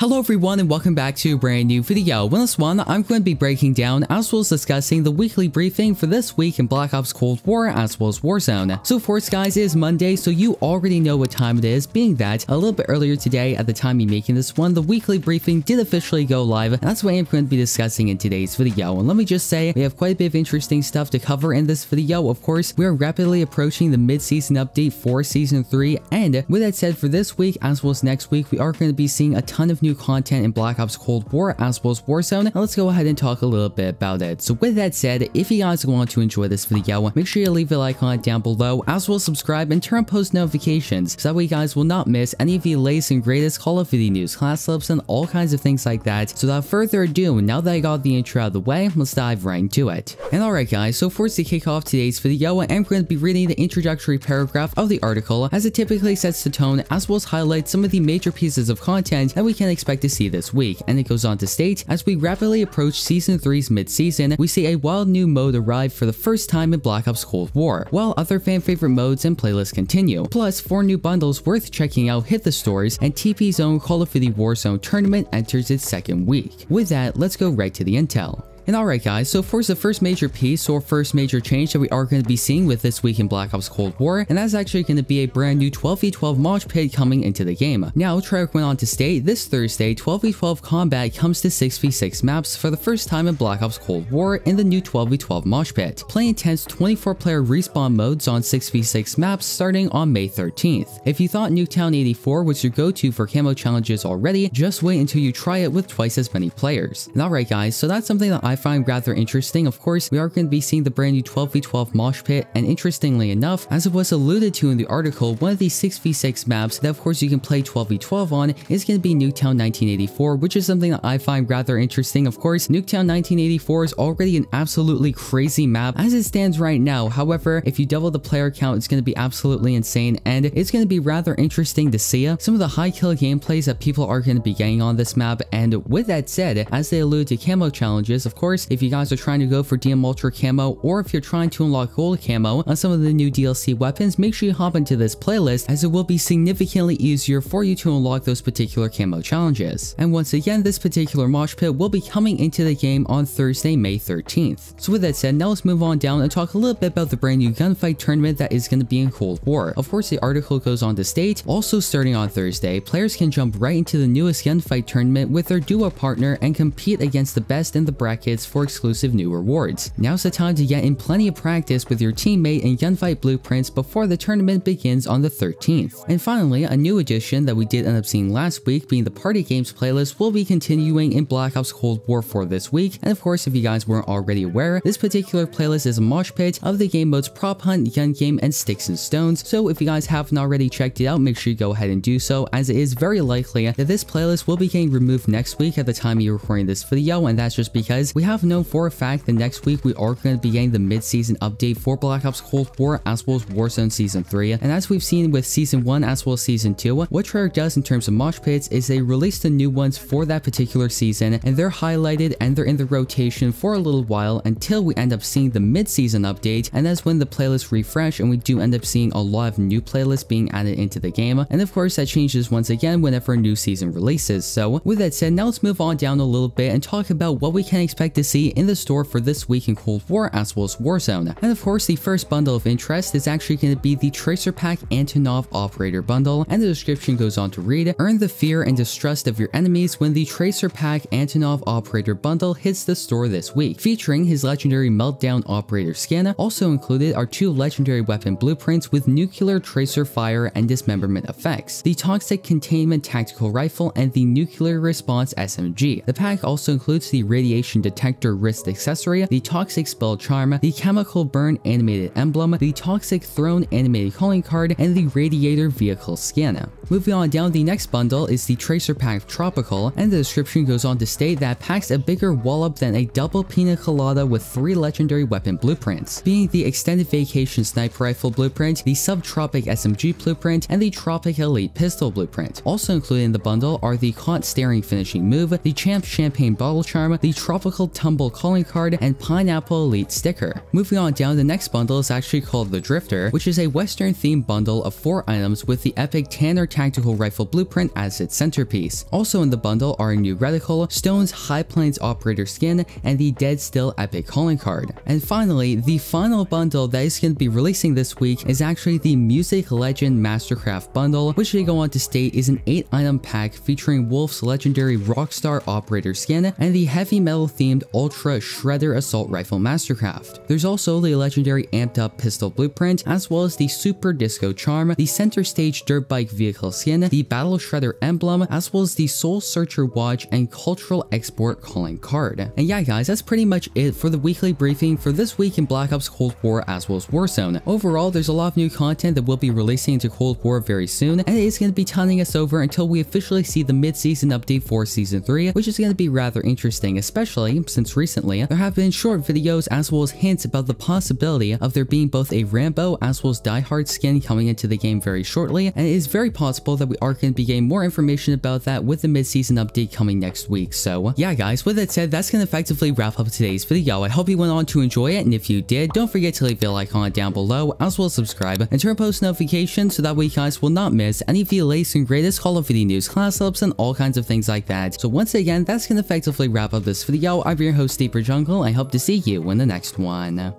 Hello everyone and welcome back to a brand new video. In this one, I'm going to be breaking down as well as discussing the weekly briefing for this week in Black Ops Cold War as well as Warzone. So of course guys, it is Monday, so you already know what time it is, being that a little bit earlier today at the time you're making this one, the weekly briefing did officially go live, and that's what I'm going to be discussing in today's video. And let me just say, we have quite a bit of interesting stuff to cover in this video. Of course, we are rapidly approaching the mid-season update for Season 3, and with that said, for this week as well as next week, we are going to be seeing a ton of new new content in Black Ops Cold War as well as Warzone, and let's go ahead and talk a little bit about it. So with that said, if you guys want to enjoy this video, make sure you leave a like on it down below, as well as subscribe and turn on post notifications, so that way you guys will not miss any of the latest and greatest Call of Duty news, class clips, and all kinds of things like that. So without further ado, now that I got the intro out of the way, let's dive right into it. And alright guys, so first to kick off today's video, I'm going to be reading the introductory paragraph of the article, as it typically sets the tone as well as highlights some of the major pieces of content that we can expect expect to see this week, and it goes on to state, as we rapidly approach Season 3's mid-season, we see a wild new mode arrive for the first time in Black Ops Cold War, while other fan favorite modes and playlists continue. Plus, four new bundles worth checking out hit the stores, and TP's own Call of Duty Warzone tournament enters its second week. With that, let's go right to the intel. And alright guys, so of course the first major piece or first major change that we are going to be seeing with this week in Black Ops Cold War, and that's actually going to be a brand new 12v12 mosh pit coming into the game. Now, Treyarch went on to state this Thursday, 12v12 combat comes to 6v6 maps for the first time in Black Ops Cold War in the new 12v12 mosh pit. Play intense 24 player respawn modes on 6v6 maps starting on May 13th. If you thought Nuketown 84 was your go-to for camo challenges already, just wait until you try it with twice as many players. And alright guys, so that's something that I've find rather interesting. Of course, we are going to be seeing the brand new 12v12 Mosh Pit, and interestingly enough, as it was alluded to in the article, one of the 6v6 maps that of course you can play 12v12 on is going to be Nuketown 1984, which is something that I find rather interesting. Of course, Nuketown 1984 is already an absolutely crazy map as it stands right now. However, if you double the player count, it's going to be absolutely insane, and it's going to be rather interesting to see some of the high kill gameplays that people are going to be getting on this map. And with that said, as they allude to camo challenges, of course, if you guys are trying to go for DM Ultra camo or if you're trying to unlock gold camo on some of the new DLC weapons, make sure you hop into this playlist as it will be significantly easier for you to unlock those particular camo challenges. And once again, this particular mosh pit will be coming into the game on Thursday, May 13th. So with that said, now let's move on down and talk a little bit about the brand new gunfight tournament that is going to be in Cold War. Of course, the article goes on to state, also starting on Thursday, players can jump right into the newest gunfight tournament with their duo partner and compete against the best in the bracket tickets for exclusive new rewards. Now's the time to get in plenty of practice with your teammate and gunfight blueprints before the tournament begins on the 13th. And finally, a new addition that we did end up seeing last week being the party games playlist will be continuing in Black Ops Cold War for this week. And of course, if you guys weren't already aware, this particular playlist is a mosh pit of the game modes prop hunt, gun game, and sticks and stones. So if you guys haven't already checked it out, make sure you go ahead and do so as it is very likely that this playlist will be getting removed next week at the time you're recording this video and that's just because we we have known for a fact that next week we are going to be getting the mid-season update for Black Ops Cold War as well as Warzone Season 3, and as we've seen with Season 1 as well as Season 2, what Treyarch does in terms of mosh pits is they release the new ones for that particular season, and they're highlighted and they're in the rotation for a little while until we end up seeing the mid-season update, and that's when the playlists refresh and we do end up seeing a lot of new playlists being added into the game, and of course that changes once again whenever a new season releases. So with that said, now let's move on down a little bit and talk about what we can expect expect to see in the store for this week in Cold War as well as Warzone. And of course, the first bundle of interest is actually going to be the Tracer Pack Antonov Operator Bundle, and the description goes on to read, Earn the fear and distrust of your enemies when the Tracer Pack Antonov Operator Bundle hits the store this week. Featuring his legendary Meltdown Operator skin, also included are two legendary weapon blueprints with nuclear tracer fire and dismemberment effects, the Toxic Containment Tactical Rifle and the Nuclear Response SMG. The pack also includes the Radiation Detection Protector Wrist Accessory, the Toxic Spell Charm, the Chemical Burn Animated Emblem, the Toxic Throne Animated Calling Card, and the Radiator Vehicle Scanner. Moving on down, the next bundle is the Tracer Pack Tropical, and the description goes on to state that packs a bigger wallop than a double pina colada with three legendary weapon blueprints, being the Extended Vacation Sniper Rifle Blueprint, the Subtropic SMG Blueprint, and the Tropic Elite Pistol Blueprint. Also included in the bundle are the Caught Staring Finishing Move, the Champ Champagne Bottle Charm, the Tropical Tumble calling card and Pineapple Elite sticker. Moving on down, the next bundle is actually called the Drifter, which is a western themed bundle of 4 items with the epic Tanner Tactical Rifle Blueprint as its centerpiece. Also in the bundle are a new reticle, Stone's High Plains Operator skin, and the Dead Still epic calling card. And finally, the final bundle that is going to be releasing this week is actually the Music Legend Mastercraft bundle, which they go on to state is an 8 item pack featuring Wolf's legendary Rockstar Operator skin and the heavy metal themed and Ultra Shredder Assault Rifle Mastercraft. There's also the legendary amped up pistol blueprint, as well as the Super Disco Charm, the Center Stage Dirt Bike Vehicle Skin, the Battle Shredder Emblem, as well as the Soul Searcher Watch and Cultural Export Calling Card. And yeah guys, that's pretty much it for the weekly briefing for this week in Black Ops Cold War as well as Warzone. Overall, there's a lot of new content that we'll be releasing into Cold War very soon, and it is going to be turning us over until we officially see the mid-season update for Season 3, which is going to be rather interesting, especially since recently, there have been short videos as well as hints about the possibility of there being both a Rambo as well as Die Hard skin coming into the game very shortly, and it is very possible that we are going to be getting more information about that with the mid-season update coming next week. So yeah guys, with that said, that's going to effectively wrap up today's video. I hope you went on to enjoy it, and if you did, don't forget to leave the like it down below, as well as subscribe, and turn post notifications so that way you guys will not miss any of the latest and greatest Call of Duty news, class ups, and all kinds of things like that. So once again, that's going to effectively wrap up this video. I'm your host Deeper Jungle, I hope to see you in the next one.